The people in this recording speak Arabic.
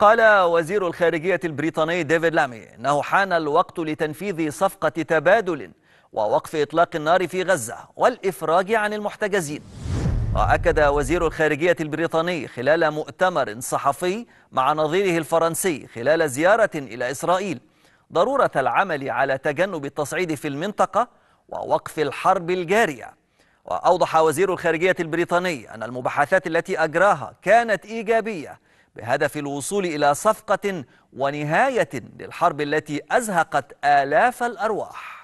قال وزير الخارجية البريطاني ديفيد لامي أنه حان الوقت لتنفيذ صفقة تبادل ووقف إطلاق النار في غزة والإفراج عن المحتجزين وأكد وزير الخارجية البريطاني خلال مؤتمر صحفي مع نظيره الفرنسي خلال زيارة إلى إسرائيل ضرورة العمل على تجنب التصعيد في المنطقة ووقف الحرب الجارية وأوضح وزير الخارجية البريطاني أن المباحثات التي أجراها كانت إيجابية بهدف الوصول إلى صفقة ونهاية للحرب التي أزهقت آلاف الأرواح